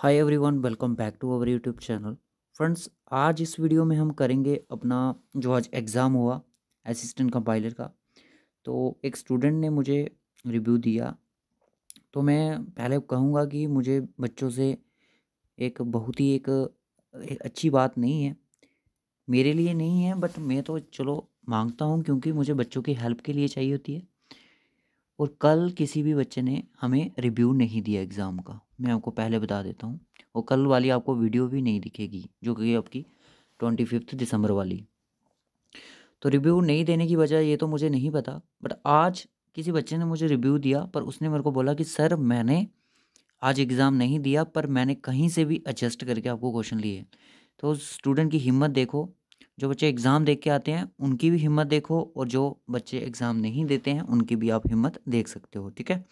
hi everyone welcome back to our YouTube channel friends आज इस video में हम करेंगे अपना जो आज एग्ज़ाम हुआ असिस्टेंट कंपाइलर का तो एक स्टूडेंट ने मुझे रिव्यू दिया तो मैं पहले कहूँगा कि मुझे बच्चों से एक बहुत ही एक, एक अच्छी बात नहीं है मेरे लिए नहीं है बट मैं तो चलो मांगता हूँ क्योंकि मुझे बच्चों की हेल्प के लिए चाहिए होती है और कल किसी भी बच्चे ने हमें रिव्यू नहीं दिया एग्ज़ाम का मैं आपको पहले बता देता हूँ और कल वाली आपको वीडियो भी नहीं दिखेगी जो कि आपकी ट्वेंटी फिफ्थ दिसंबर वाली तो रिव्यू नहीं देने की वजह ये तो मुझे नहीं पता बट आज किसी बच्चे ने मुझे रिव्यू दिया पर उसने मेरे को बोला कि सर मैंने आज एग्ज़ाम नहीं दिया पर मैंने कहीं से भी एडजस्ट करके आपको क्वेश्चन लिए तो उस स्टूडेंट की हिम्मत देखो जो बच्चे एग्ज़ाम देख के आते हैं उनकी भी हिम्मत देखो और जो बच्चे एग्ज़ाम नहीं देते हैं उनकी भी आप हिम्मत देख सकते हो ठीक है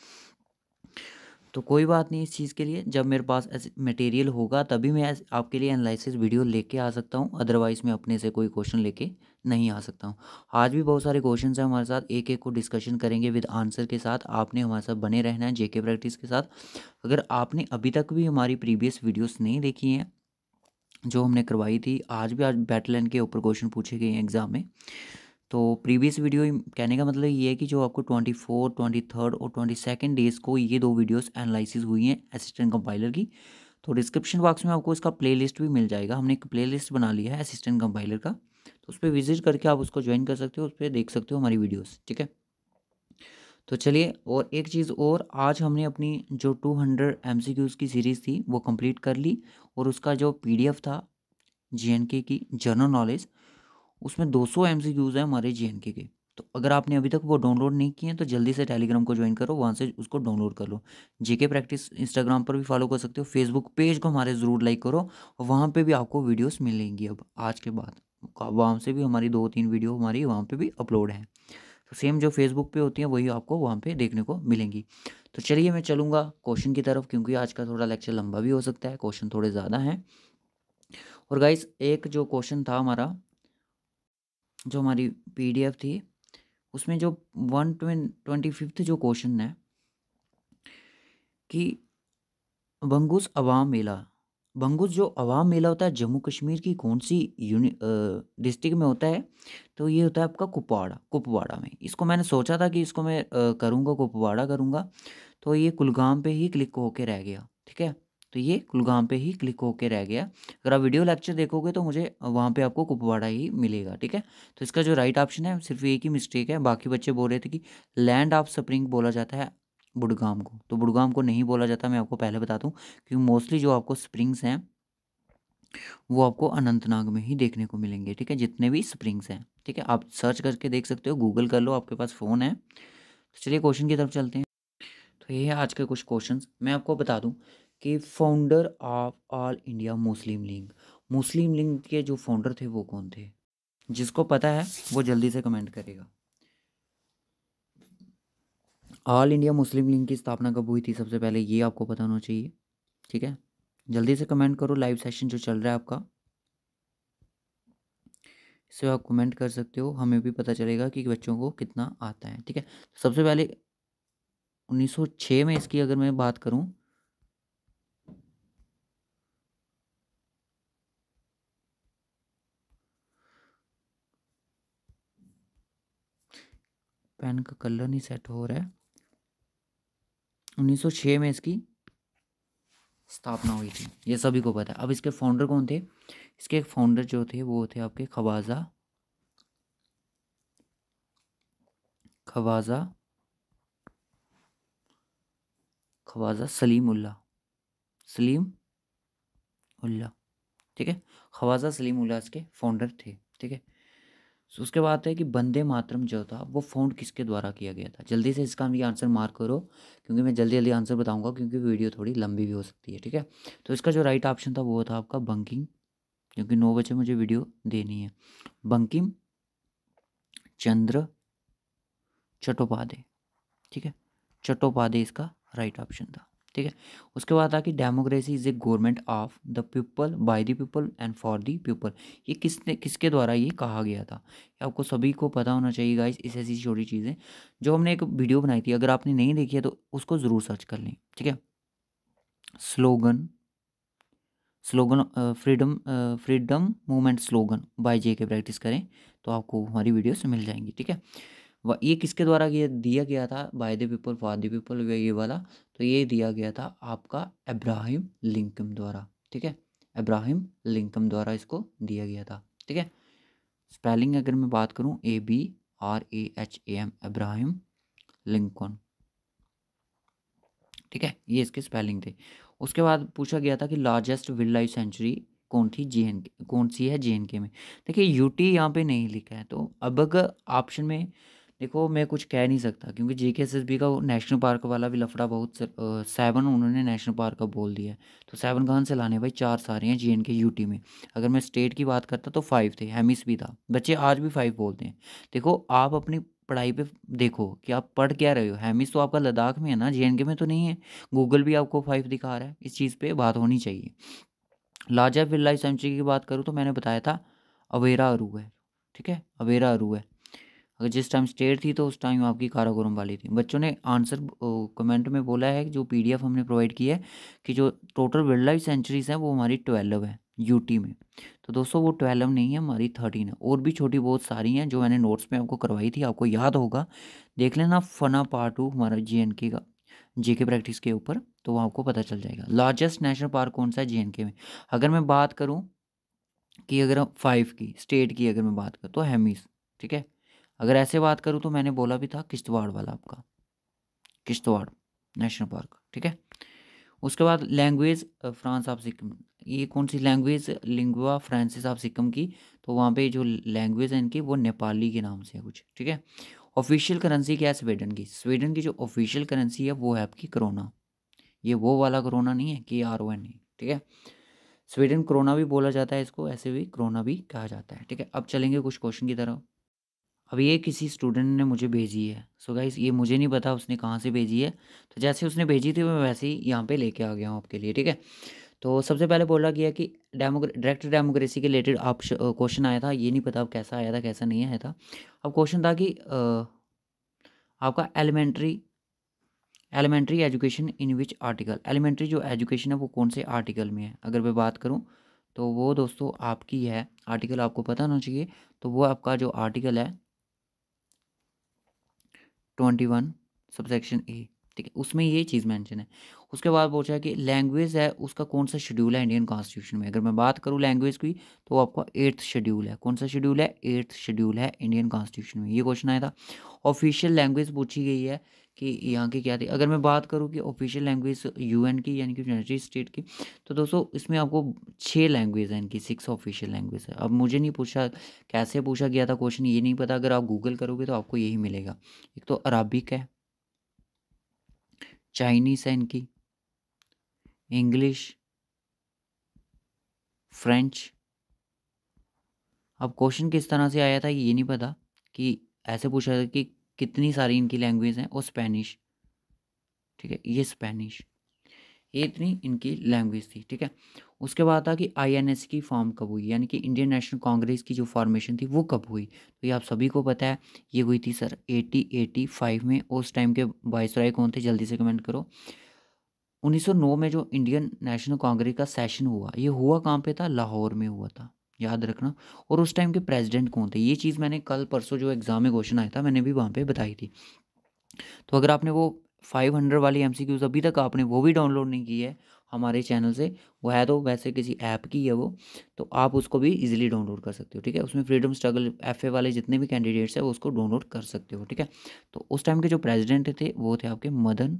तो कोई बात नहीं इस चीज़ के लिए जब मेरे पास ऐसे मटेरियल होगा तभी मैं आपके लिए एनालिसिस वीडियो लेके आ सकता हूँ अदरवाइज़ मैं अपने से कोई क्वेश्चन लेके नहीं आ सकता हूँ आज भी बहुत सारे क्वेश्चन हैं हमारे साथ एक एक को डिस्कशन करेंगे विद आंसर के साथ आपने हमारे साथ बने रहना है जेके प्रैक्टिस के साथ अगर आपने अभी तक भी हमारी प्रीवियस वीडियोस नहीं देखी हैं जो हमने करवाई थी आज भी आज बैटलैंड के ऊपर क्वेश्चन पूछे गए हैं एग्ज़ाम में तो प्रीवियस वीडियो कहने का मतलब ये है कि जो आपको ट्वेंटी फोर ट्वेंटी थर्ड और ट्वेंटी सेकेंड डेज़ को ये दो वीडियोस एनालिसिस हुई हैं असिस्टेंट कंपाइलर की तो डिस्क्रिप्शन बॉक्स में आपको इसका प्लेलिस्ट भी मिल जाएगा हमने एक प्लेलिस्ट बना लिया है असिस्टेंट कंपाइलर का तो उस पर विजिट करके आप उसको ज्वाइन कर सकते हो उस पर देख सकते हो हमारी वीडियोज़ ठीक है तो चलिए और एक चीज़ और आज हमने अपनी जो टू हंड्रेड की सीरीज़ थी वो कम्प्लीट कर ली और उसका जो पी था जे की जनरल नॉलेज उसमें 200 सौ एम हैं हमारे एंड के तो अगर आपने अभी तक वो डाउनलोड नहीं किए हैं तो जल्दी से टेलीग्राम को ज्वाइन करो वहाँ से उसको डाउनलोड कर लो जेके प्रैक्टिस इंस्टाग्राम पर भी फॉलो कर सकते हो फेसबुक पेज को हमारे ज़रूर लाइक करो और वहाँ पर भी आपको वीडियोज़ मिलेंगी अब आज के बाद वहाँ से भी हमारी दो तीन वीडियो हमारी वहाँ पर भी अपलोड है तो सेम जो फेसबुक पे होती है वही आपको वहाँ पे देखने को मिलेंगी तो चलिए मैं चलूँगा क्वेश्चन की तरफ क्योंकि आज का थोड़ा लेक्चर लंबा भी हो सकता है क्वेश्चन थोड़े ज़्यादा हैं और गाइस एक जो क्वेश्चन था हमारा जो हमारी पीडीएफ थी उसमें जो वन ट्वेंटी फिफ्थ जो क्वेश्चन है कि बंगुस अवाम मेला बंगुस जो अवाम मेला होता है जम्मू कश्मीर की कौन सी यूनि डिस्ट्रिक्ट में होता है तो ये होता है आपका कुपवाड़ा कुपवाड़ा में इसको मैंने सोचा था कि इसको मैं करूँगा कुपवाड़ा करूँगा तो ये कुलगाम पे ही क्लिक होके रह गया ठीक है तो ये कुलगाम पे ही क्लिक होके रह गया अगर आप वीडियो लेक्चर देखोगे तो मुझे वहाँ पे आपको कुपवाड़ा ही मिलेगा ठीक है तो इसका जो राइट ऑप्शन है सिर्फ एक ही मिस्टेक है बाकी बच्चे बोल रहे थे कि लैंड ऑफ स्प्रिंग बोला जाता है बुडगाम को तो बुडगाम को नहीं बोला जाता मैं आपको पहले बता दूँ क्योंकि मोस्टली जो आपको स्प्रिंग्स हैं वो आपको अनंतनाग में ही देखने को मिलेंगे ठीक है जितने भी स्प्रिंग्स हैं ठीक है आप सर्च करके देख सकते हो गूगल कर लो आपके पास फ़ोन है तो चलिए क्वेश्चन की तरफ चलते हैं तो ये है आज के कुछ क्वेश्चंस मैं आपको बता दूं के founder of All India Muslim League Muslim League के जो फाउंडर थे वो कौन थे जिसको पता है वो जल्दी से कमेंट करेगा ऑल इंडिया मुस्लिम लीग की स्थापना कब हुई थी सबसे पहले ये आपको पता होना चाहिए ठीक है जल्दी से कमेंट करो लाइव सेशन जो चल रहा है आपका इससे आप कमेंट कर सकते हो हमें भी पता चलेगा कि बच्चों को कितना आता है ठीक है सबसे पहले 1906 में इसकी अगर मैं बात करूं पेन का कलर नहीं सेट हो रहा है 1906 में इसकी स्थापना हुई थी ये सभी को पता है अब इसके फाउंडर कौन थे इसके एक फाउंडर जो थे वो थे आपके खवाजा खवाजा खवाजा सलीम उल्ला सलीम उल्ला ठीक है खवाजा सलीम उल्ला इसके फाउंडर थे ठीक है सो उसके बाद है कि बंदे मातरम जो था वो फाउंड किसके द्वारा किया गया था जल्दी से इसका भी आंसर मार्क करो क्योंकि मैं जल्दी जल्दी आंसर बताऊंगा क्योंकि वीडियो थोड़ी लंबी भी हो सकती है ठीक है तो इसका जो राइट ऑप्शन था वो था आपका बंकिंग क्योंकि नौ बजे मुझे वीडियो देनी है बंकिम चंद्र चट्टोपाध्याय ठीक है चट्टोपाध्याय इसका राइट ऑप्शन था ठीक है उसके बाद आ कि democracy is a government of the people by the people and for the people ये किसने किसके द्वारा ये कहा गया था आपको सभी को पता होना चाहिए गाइस इस ऐसी छोटी चीज़ें जो हमने एक वीडियो बनाई थी अगर आपने नहीं देखी है तो उसको ज़रूर सर्च कर लें ठीक है slogan slogan freedom freedom movement slogan by J K practice करें तो आपको हमारी वीडियोस मिल जाएंगी ठीक है ये किसके द्वारा ये दिया गया था by the people for the people ये वाला तो ये दिया गया था आपका अब्राहिम लिंकम द्वारा ठीक है अब्राहिम लिंकम द्वारा इसको दिया गया था ठीक है स्पेलिंग अगर मैं बात करूँ A B R A H A M Abraham Lincoln ठीक है ये इसके स्पेलिंग थे उसके बाद पूछा गया था कि लार्जेस्ट विल लाइफ सेंचुरी कौन थी जे कौन सी है जे में देखिए यूटी यहाँ पे नहीं लिखा है तो अब अगर ऑप्शन में देखो मैं कुछ कह नहीं सकता क्योंकि J K S S B का नेशनल पार्क वाला भी लफड़ा बहुत सेवन उन्होंने नेशनल पार्क का बोल दिया है तो सेवन कहाँ से लाने भाई चार सारे हैं जे एंड के यूटी में अगर मैं स्टेट की बात करता तो फाइव थे हेमिस भी था बच्चे आज भी फाइव बोलते हैं देखो आप अपनी पढ़ाई पे देखो कि आप पढ़ क्या रहे हो हेमिस तो आपका लद्दाख में है ना जे में तो नहीं है गूगल भी आपको फाइव दिखा रहा है इस चीज़ पर बात होनी चाहिए लाजा लाइफ सेंचुरी की बात करूँ तो मैंने बताया था अवेरा अरू है ठीक है अवेरा अरू है अगर जिस टाइम स्टेट थी तो उस टाइम आपकी काराकोरम वाली थी बच्चों ने आंसर कमेंट में बोला है जो पीडीएफ हमने प्रोवाइड की है कि जो टोटल वाइल्ड लाइफ सेंचुरीज हैं वो हमारी ट्वेल्व है यूटी में तो दोस्तों वो ट्वेल्व नहीं है हमारी थर्टीन है और भी छोटी बहुत सारी हैं जो मैंने नोट्स में आपको करवाई थी आपको याद होगा देख लेना फना पार्ट टू हमारा जे का जेके प्रैक्टिस के ऊपर तो वो आपको पता चल जाएगा लार्जेस्ट नेशनल पार्क कौन सा है जे में अगर मैं बात करूँ कि अगर फाइव की स्टेट की अगर मैं बात करूँ तो हेमीस ठीक है अगर ऐसे बात करूँ तो मैंने बोला भी था किश्तवाड़ वाला आपका किश्तवाड़ नेशनल पार्क ठीक है उसके बाद लैंग्वेज फ्रांस ऑफ सिक्किम ये कौन सी language lingua franca of Sikkim की तो वहाँ पे जो लैंग्वेज है इनकी वो नेपाली के नाम से है कुछ ठीक है ऑफिशियल करेंसी क्या है स्वीडन की स्वीडन की जो ऑफिशियल करेंसी है वो है आपकी करोना ये वो वाला करोना नहीं है कि आर ओ एन नहीं ठीक है स्वीडन करोना भी बोला जाता है इसको ऐसे भी करोना भी कहा जाता है ठीक है अब चलेंगे कुछ क्वेश्चन की तरफ अब ये किसी स्टूडेंट ने मुझे भेजी है सो so गाइस ये मुझे नहीं पता उसने कहाँ से भेजी है तो जैसे उसने भेजी थी मैं वैसे ही यहाँ पे लेके आ गया हूँ आपके लिए ठीक है तो सबसे पहले बोला गया कि डेमोक्रे डायरेक्ट डेमोक्रेसी के रिलेटेड आप क्वेश्चन आया था ये नहीं पता अब कैसा आया था कैसा नहीं आया था अब क्वेश्चन था कि आ, आपका elementary elementary education in which article elementary जो एजुकेशन है वो कौन से आर्टिकल में है अगर मैं बात करूँ तो वो दोस्तों आपकी है आर्टिकल आपको पता होना चाहिए तो वो आपका जो आर्टिकल है ट्वेंटी वन सबसेक्शन ए ठीक है उसमें ये चीज़ मेंशन है उसके बाद पूछा है कि लैंग्वेज है उसका कौन सा शेड्यूल है इंडियन कॉन्स्टिट्यूशन में अगर मैं बात करूँ लैंग्वेज की तो आपका एट्थ शेड्यूल है कौन सा शेड्यूल है एट्थ शेड्यूल है इंडियन कॉन्स्टिट्यूशन में ये क्वेश्चन आया था ऑफिशियल लैंग्वेज पूछी गई है कि यहाँ की क्या थी अगर मैं बात करूँ कि ऑफिशियल लैंग्वेज यूएन की यानी कि यूनाइटेड स्टेट की तो दोस्तों इसमें आपको छः लैंग्वेज है इनकी सिक्स ऑफिशियल लैंग्वेज है अब मुझे नहीं पूछा कैसे पूछा गया था क्वेश्चन ये नहीं पता अगर आप गूगल करोगे तो आपको यही मिलेगा एक तो अरबिक है चाइनीस है इनकी इंग्लिश फ्रेंच अब क्वेश्चन किस तरह से आया था ये नहीं पता कि ऐसे पूछा था कि कितनी सारी इनकी लैंग्वेज हैं और स्पेनिश ठीक है ये स्पेनिश ये इतनी इनकी लैंग्वेज थी ठीक है उसके बाद था कि आईएनएस की फॉर्म कब हुई यानी कि इंडियन नेशनल कांग्रेस की जो फॉर्मेशन थी वो कब हुई तो ये आप सभी को पता है ये हुई थी सर एटी एटी फाइव में उस टाइम के राय कौन थे जल्दी से कमेंट करो 1909 में जो इंडियन नेशनल कांग्रेस का सेशन हुआ ये हुआ कहाँ पे था लाहौर में हुआ था याद रखना और उस टाइम के प्रेसिडेंट कौन थे ये चीज़ मैंने कल परसों जो एग्ज़ाम में क्वेश्चन आया था मैंने भी वहाँ पे बताई थी तो अगर आपने वो 500 वाली एम सी अभी तक आपने वो भी डाउनलोड नहीं की है हमारे चैनल से वो है तो वैसे किसी ऐप की है वो तो आप उसको भी इजीली डाउनलोड कर सकते हो ठीक है उसमें फ्रीडम स्ट्रगल एफ वाले जितने भी कैंडिडेट्स हैं वो उसको डाउनलोड कर सकते हो ठीक है तो उस टाइम के जो प्रेजिडेंट थे वो थे आपके मदन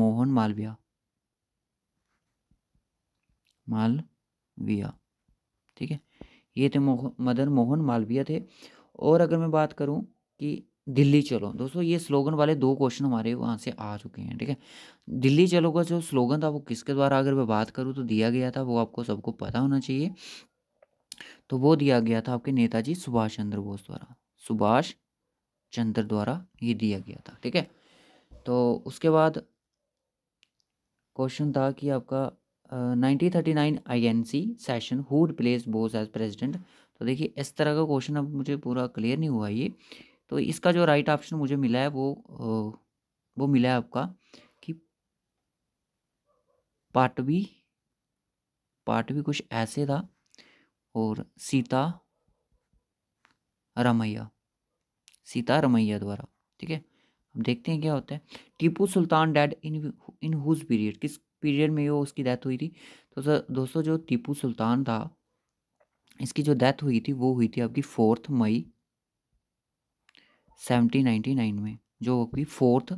मोहन मालविया माल विया ठीक है ये थे मोह, मदन मोहन मालवीय थे और अगर मैं बात करूँ कि दिल्ली चलो दोस्तों ये स्लोगन वाले दो क्वेश्चन हमारे वहाँ से आ चुके हैं ठीक है दिल्ली चलो का जो स्लोगन था वो किसके द्वारा अगर मैं बात करूँ तो दिया गया था वो आपको सबको पता होना चाहिए तो वो दिया गया था आपके नेताजी सुभाष चंद्र बोस द्वारा सुभाष चंद्र द्वारा ये दिया गया था ठीक है तो उसके बाद क्वेश्चन था कि आपका 1939 INC session who replace Bose as president तो देखिए इस तरह का क्वेश्चन अब मुझे पूरा क्लियर नहीं हुआ ये तो इसका जो राइट ऑप्शन मुझे मिला है वो वो मिला है आपका कि पाटवी पाटवी कुछ ऐसे था और सीता रमैया सीता रमैया द्वारा ठीक है अब देखते हैं क्या होता है Tipu Sultan died in in whose period किस पीरियड में ही उसकी डेथ हुई थी तो सर दोस्तों जो टीपू सुल्तान था इसकी जो डेथ हुई थी वो हुई थी आपकी fourth May seventeen ninety nine में जो आपकी फोर्थ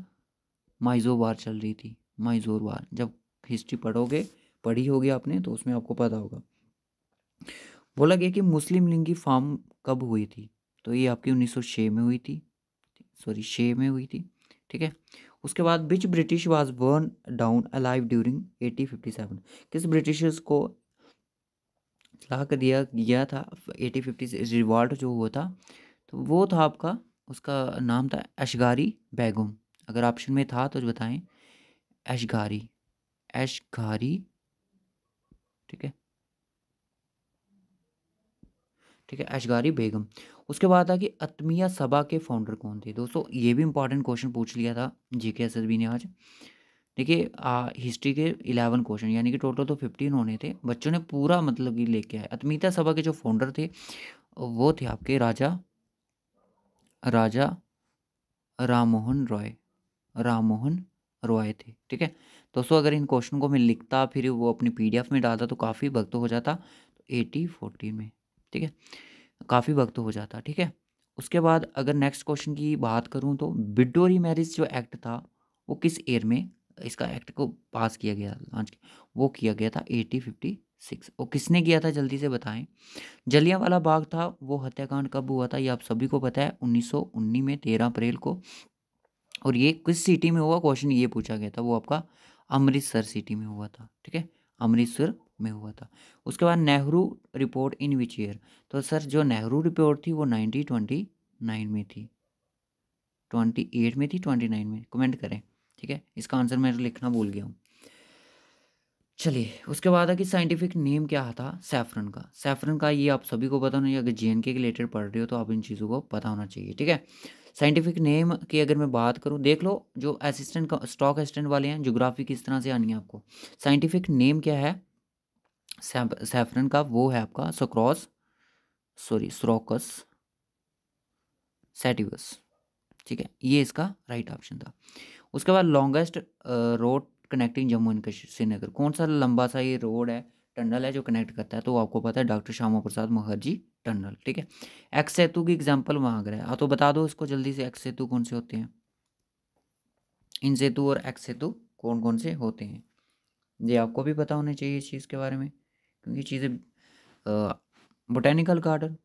माइजोर वार चल रही थी माइजोर वार जब हिस्ट्री पढ़ोगे पढ़ी होगी आपने तो उसमें आपको पता होगा बोला गया कि मुस्लिम लिंग की फॉर्म कब हुई थी तो ये आपकी छः में हुई थी सॉरी छः में हुई थी ठीक है उसके बाद which British was burn down alive during eighteen fifty seven किस ब्रिटिशर्स को लाक दिया गया था एटीन फिफ्टी रिवॉल्ट जो हुआ था तो वो था आपका उसका नाम था अशगारी बैगम अगर ऑप्शन में था तो बताएं अशगारी अशगारी ठीक है ठीक है अशगारी बेगम उसके बाद था कि अतमिया सभा के फाउंडर कौन थे दोस्तों ये भी इंपॉर्टेंट क्वेश्चन पूछ लिया था जी के एस एस बी ने आज देखिए हिस्ट्री के इलेवन क्वेश्चन यानी कि टोटल तो फिफ्टीन होने थे बच्चों ने पूरा मतलब कि लेके आया अतमिता सभा के जो फाउंडर थे वो थे आपके राजा राजा राममोहन रॉय राममोहन रॉय थे ठीक है दोस्तों अगर इन क्वेश्चन को मैं लिखता फिर वो अपनी पीडीएफ में डालता तो काफ़ी वक्त हो जाता तो एटी फोर्टी में ठीक है काफ़ी वक्त हो जाता ठीक है उसके बाद अगर नेक्स्ट क्वेश्चन की बात करूँ तो बिडो मैरिज जो एक्ट था वो किस ईयर में इसका एक्ट को पास किया गया लॉन्च वो किया गया था एटी फिफ्टी सिक्स और किसने किया था जल्दी से बताएं जलिया वाला बाग था वो हत्याकांड कब हुआ था ये आप सभी को पता है उन्नीस में तेरह अप्रैल को और ये किस सिटी में हुआ क्वेश्चन ये पूछा गया था वो आपका अमृतसर सिटी में हुआ था ठीक है अमृतसर में हुआ था उसके बाद Nehru report in which year तो सर जो नेहरू रिपोर्ट थी वो नाइनटीन ट्वेंटी नाइन में थी ट्वेंटी एट में थी ट्वेंटी नाइन में कमेंट करें ठीक है इसका आंसर मैं लिखना भूल गया हूँ चलिए उसके बाद है कि साइंटिफिक नेम क्या था सैफरन का सैफरन का ये आप सभी को पता होना चाहिए अगर जे के रिलेटेड पढ़ रहे हो तो आप इन चीज़ों को पता होना चाहिए ठीक है साइंटिफिक नेम की अगर मैं बात करूँ देख लो जो असिस्टेंट स्टॉक असिस्टेंट वाले हैं जोग्राफी किस तरह से आनी है आपको साइंटिफिक नेम क्या है सेफरन का वो है आपका सोक्रॉस सॉरी सरोकस सेटिवस ठीक है ये इसका राइट ऑप्शन था उसके बाद longest road connecting Jammu and Kashmir Srinagar कौन सा लंबा सा ये रोड है टनल है जो कनेक्ट करता है तो आपको पता है डॉक्टर श्यामा प्रसाद मुखर्जी टनल ठीक है एक्स सेतु की एग्जाम्पल मांग रहा है हाँ तो बता दो इसको जल्दी से एक्स सेतु कौन से होते हैं इन सेतु और एक्स सेतु कौन कौन से होते हैं ये आपको भी पता होना चाहिए इस चीज़ के बारे में क्योंकि चीज़ें बोटेनिकल गार्डन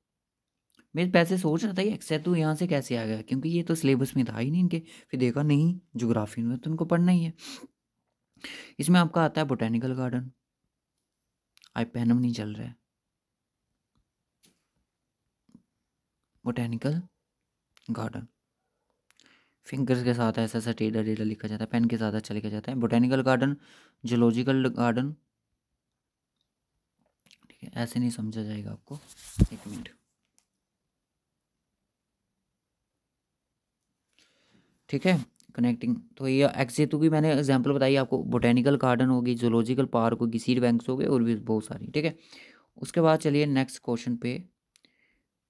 मैं पैसे सोच रहा था कि एक्सेट तू यहाँ से कैसे आ गया क्योंकि ये तो सिलेबस में था ही नहीं इनके फिर देखा नहीं जोग्राफी में तो इनको पढ़ना ही है इसमें आपका आता है बोटेनिकल गार्डन आई पेनम नहीं चल रहा है बोटेनिकल गार्डन फिंगर्स के साथ ऐसा ऐसा टेढ़ा टेढ़ा लिखा जाता है पेन के साथ अच्छा लिखा जाता है बोटेनिकल गार्डन जोलॉजिकल गार्डन है ऐसे नहीं समझा जाएगा आपको एक मिनट ठीक है कनेक्टिंग तो ये एक्सेतु की मैंने एग्जांपल बताई आपको बोटेनिकल गार्डन होगी जोलॉजिकल पार्क होगी सीड बैंक्स हो गए और भी बहुत सारी ठीक है उसके बाद चलिए नेक्स्ट क्वेश्चन पे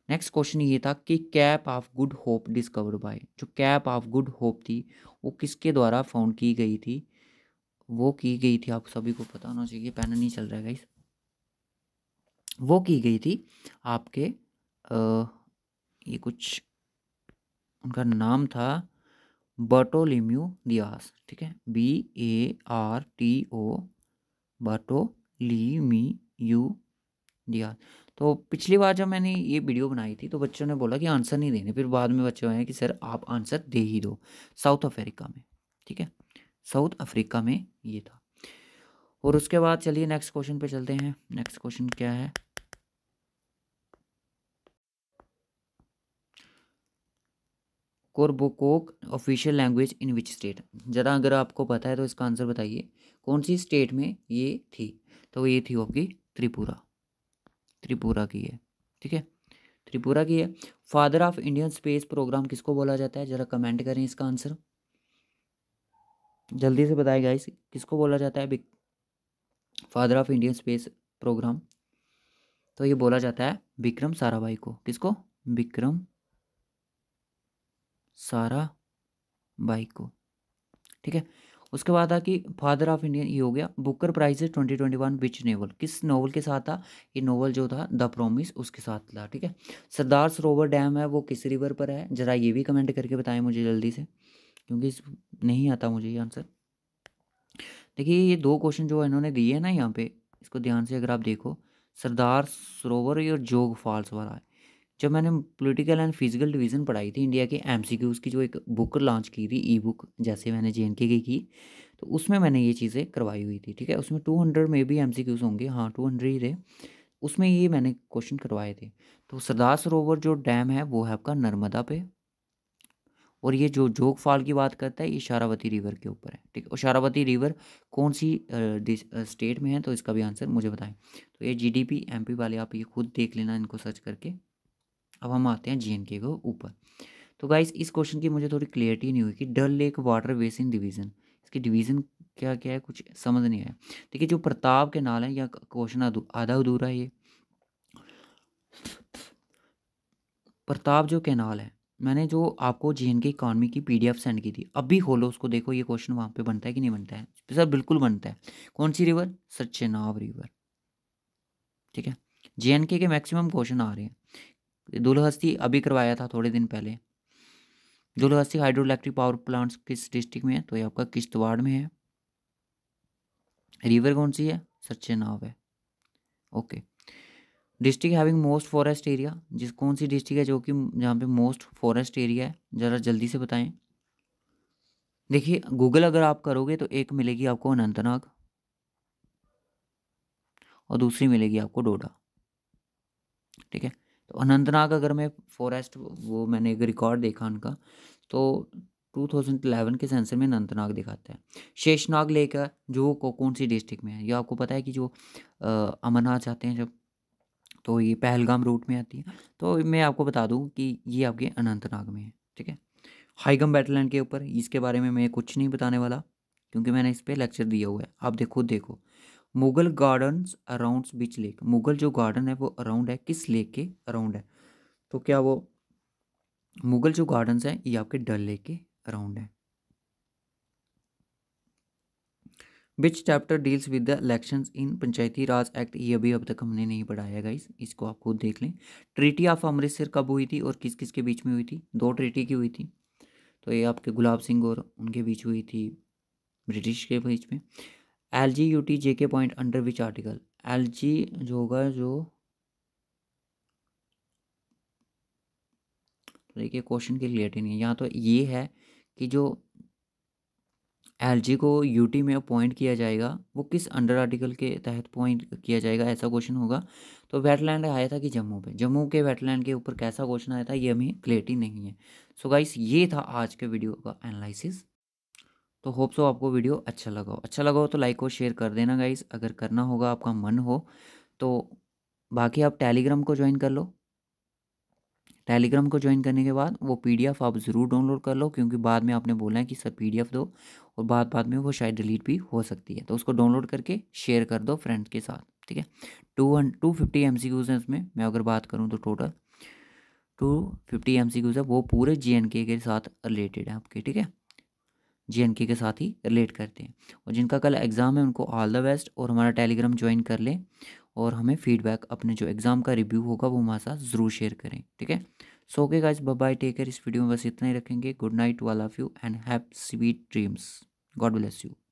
नेक्स्ट क्वेश्चन ये था कि Cape of Good Hope discovered by जो कैप ऑफ गुड होप थी वो किसके द्वारा फाउंड की गई थी वो की गई थी आप सभी को पता होना चाहिए पैन नहीं चल रहा है इस वो की गई थी आपके आ, ये कुछ उनका नाम था बटोलिम्यू दियास ठीक है B A R T O U Dias तो पिछली बार जब मैंने ये वीडियो बनाई थी तो बच्चों ने बोला कि आंसर नहीं देने फिर बाद में बच्चे आए कि सर आप आंसर दे ही दो साउथ अफ्रीका में ठीक है साउथ अफ्रीका में ये था और उसके बाद चलिए नेक्स्ट क्वेश्चन पे चलते हैं नेक्स्ट क्वेश्चन क्या है Kokborok official language in which state ज़रा अगर आपको पता है तो इसका आंसर बताइए कौन सी स्टेट में ये थी तो ये थी आपकी त्रिपुरा त्रिपुरा की है ठीक है त्रिपुरा की है father of Indian space programme किसको बोला जाता है ज़रा कमेंट करें इसका आंसर जल्दी से बताएगा इस किसको बोला जाता है father of Indian space programme तो ये बोला जाता है विक्रम साराभाई को किसको विक्रम सारा बाई को ठीक है उसके बाद था कि फादर ऑफ इंडियन ये हो गया Booker Prize twenty twenty one which novel किस नोवल के साथ था ये नोवल जो था द प्रोमिस उसके साथ था ठीक है सरदार सरोवर डैम है वो किस रिवर पर है ज़रा ये भी कमेंट करके बताएं मुझे जल्दी से क्योंकि इस नहीं आता मुझे ये आंसर देखिए ये दो क्वेश्चन जो इन्होंने दिए हैं ना यहाँ पे इसको ध्यान से अगर आप देखो सरदार सरोवर और जोग फॉल्स वाला जब मैंने पॉलिटिकल एंड फिजिकल डिवीज़न पढ़ाई थी इंडिया के एम की जो एक बुक लॉन्च की थी ई बुक जैसे मैंने जे की की तो उसमें मैंने ये चीज़ें करवाई हुई थी ठीक है उसमें टू हंड्रेड में भी एम होंगे हाँ टू हंड्रेड ही रहे उसमें ये मैंने क्वेश्चन करवाए थे तो सरदार सरोवर जो डैम है वो है आपका नर्मदा पे और ये जो जोग फॉल की बात करता है ये शारावती रिवर के ऊपर है ठीक है और शारावती रिवर कौन सी स्टेट में है तो इसका भी आंसर मुझे बताएं तो ये जीडीपी एमपी वाले आप ये खुद देख लेना इनको सर्च करके अब हम आते हैं जीएनके के ऊपर तो गाइस इस क्वेश्चन की मुझे थोड़ी क्लियरिटी नहीं हुई कि Dal lake water basin division इसकी डिवीज़न क्या क्या है कुछ समझ नहीं आया देखिए जो प्रताप के नाल है या क्वेश्चन आधा अधूरा है ये प्रताप जो कैनाल है मैंने जो आपको जे एन के इकॉनमी की पीडीएफ सेंड की थी अभी खोलो उसको देखो ये क्वेश्चन वहाँ पे बनता है कि नहीं बनता है सर बिल्कुल बनता है कौन सी रिवर सच्चे रिवर ठीक है जे के मैक्सिमम क्वेश्चन आ रहे हैं दुलहस्ती अभी करवाया था थोड़े दिन पहले Dulhasti hydro electric power plants किस डिस्ट्रिक्ट में है तो ये आपका किश्तवाड़ में है रिवर कौन सी है सच्चे नाव है okay district having most forest area जिस कौन सी डिस्ट्रिक्ट है जो कि जहाँ पे मोस्ट फॉरेस्ट एरिया है ज़रा जल्दी से बताएं देखिए गूगल अगर आप करोगे तो एक मिलेगी आपको अनंतनाग और दूसरी मिलेगी आपको डोडा ठीक है तो अनंतनाग अगर मैं फॉरेस्ट वो मैंने एक रिकॉर्ड देखा उनका तो 2011 के सेंसर में अनंतनाग दिखाता है शेषनाग लेक है जो कौन सी डिस्ट्रिक्ट में है ये आपको पता है कि जो अमरनाथ जाते हैं जब तो ये पहलगाम रूट में आती है तो मैं आपको बता दूँ कि ये आपके अनंतनाग में है ठीक है हाईगम बैटलैंड के ऊपर इसके बारे में मैं कुछ नहीं बताने वाला क्योंकि मैंने इस पर लेक्चर दिया हुआ है आप देखो देखो Mughal gardens around which lake Mughal जो गार्डन है वो अराउंड है किस लेक के अराउंड है तो क्या वो मुगल जो गार्डन्स हैं ये आपके डल लेक के अराउंड है which chapter deals with the election in Panchayati Raj Act ये अभी अब तक हमने नहीं पढ़ाया गाइस इसको आप खुद देख लें ट्रीटी ऑफ अमृतसर कब हुई थी और किस किस के बीच में हुई थी दो ट्रीटी की हुई थी तो ये आपके गुलाब सिंह और उनके बीच हुई थी ब्रिटिश के बीच में L G U T J K point under which article L G जो होगा जो देखिए क्वेश्चन की रिलेटेड नहीं है यहाँ तो ये है कि जो एल जी को यू टी में अपॉइंट किया जाएगा वो किस अंडर आर्टिकल के तहत पॉइंट किया जाएगा ऐसा क्वेश्चन होगा तो वेटलैंड आया था कि जम्मू पे जम्मू के वेटलैंड के ऊपर कैसा क्वेश्चन आया था ये हमें क्लियरिटी नहीं है सो so गाइस ये था आज के वीडियो का एनालिसिस तो होप सो आपको वीडियो अच्छा लगा हो अच्छा लगा हो तो लाइक और शेयर कर देना गाइज अगर करना होगा आपका मन हो तो बाकी आप टेलीग्राम को ज्वाइन कर लो टेलीग्राम को ज्वाइन करने के बाद वो पीडीएफ आप ज़रूर डाउनलोड कर लो क्योंकि बाद में आपने बोला है कि सर पीडीएफ दो और बाद बाद में वो शायद डिलीट भी हो सकती है तो उसको डाउनलोड करके शेयर कर दो फ्रेंड के साथ ठीक है टू हन two fifty M C Qs हैं उसमें मैं अगर बात करूँ तो total two fifty M C Qs है वो पूरे जे एन के साथ रिलेटेड है आपके ठीक है जे के साथ ही रिलेट करते हैं और जिनका कल एग्ज़ाम है उनको ऑल द बेस्ट और हमारा टेलीग्राम ज्वाइन कर लें और हमें फीडबैक अपने जो एग्ज़ाम का रिव्यू होगा वो हमारे साथ ज़रूर शेयर करें ठीक है so okay guys bye take care इस वीडियो में बस इतना ही रखेंगे good night to all of you and have sweet dreams God bless you